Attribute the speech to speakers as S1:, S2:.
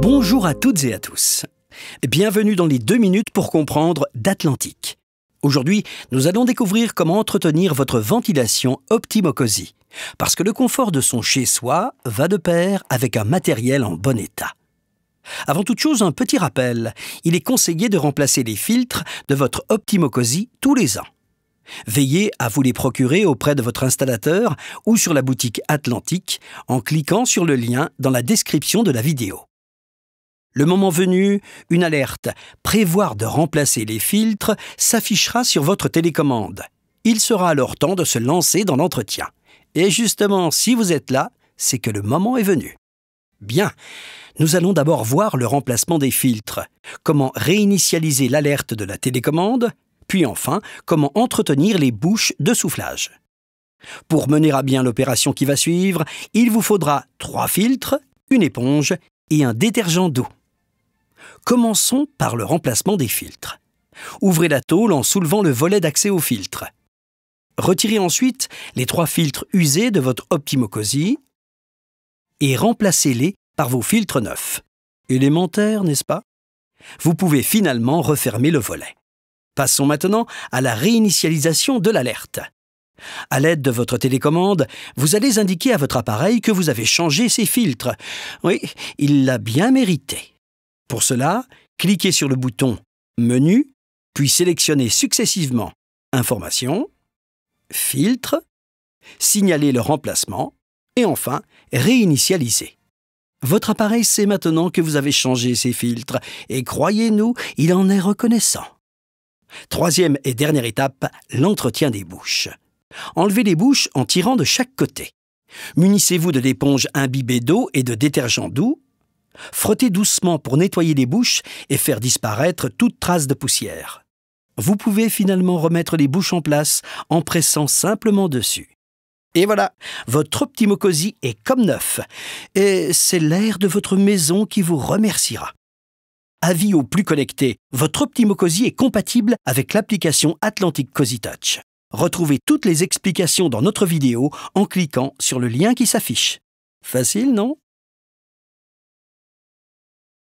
S1: Bonjour à toutes et à tous. Bienvenue dans les deux minutes pour comprendre d'Atlantique. Aujourd'hui, nous allons découvrir comment entretenir votre ventilation Optimocosy. parce que le confort de son chez-soi va de pair avec un matériel en bon état. Avant toute chose, un petit rappel. Il est conseillé de remplacer les filtres de votre Optimocosy tous les ans. Veillez à vous les procurer auprès de votre installateur ou sur la boutique Atlantique en cliquant sur le lien dans la description de la vidéo. Le moment venu, une alerte prévoir de remplacer les filtres s'affichera sur votre télécommande. Il sera alors temps de se lancer dans l'entretien. Et justement, si vous êtes là, c'est que le moment est venu. Bien, nous allons d'abord voir le remplacement des filtres, comment réinitialiser l'alerte de la télécommande, puis enfin, comment entretenir les bouches de soufflage. Pour mener à bien l'opération qui va suivre, il vous faudra trois filtres, une éponge et un détergent d'eau. Commençons par le remplacement des filtres. Ouvrez la tôle en soulevant le volet d'accès au filtres. Retirez ensuite les trois filtres usés de votre Optimocosy et remplacez-les par vos filtres neufs. Élémentaire, n'est-ce pas Vous pouvez finalement refermer le volet. Passons maintenant à la réinitialisation de l'alerte. À l'aide de votre télécommande, vous allez indiquer à votre appareil que vous avez changé ses filtres. Oui, il l'a bien mérité. Pour cela, cliquez sur le bouton Menu, puis sélectionnez successivement Information, Filtre, signaler le remplacement et enfin Réinitialiser. Votre appareil sait maintenant que vous avez changé ses filtres et croyez-nous, il en est reconnaissant. Troisième et dernière étape, l'entretien des bouches. Enlevez les bouches en tirant de chaque côté. Munissez-vous de l'éponge imbibée d'eau et de détergent doux. Frottez doucement pour nettoyer les bouches et faire disparaître toute trace de poussière. Vous pouvez finalement remettre les bouches en place en pressant simplement dessus. Et voilà, votre optimocosie est comme neuf. Et c'est l'air de votre maison qui vous remerciera avis aux plus connectés, votre Optimocosy est compatible avec l'application Atlantic Cozy Touch. Retrouvez toutes les explications dans notre vidéo en cliquant sur le lien qui s'affiche. Facile, non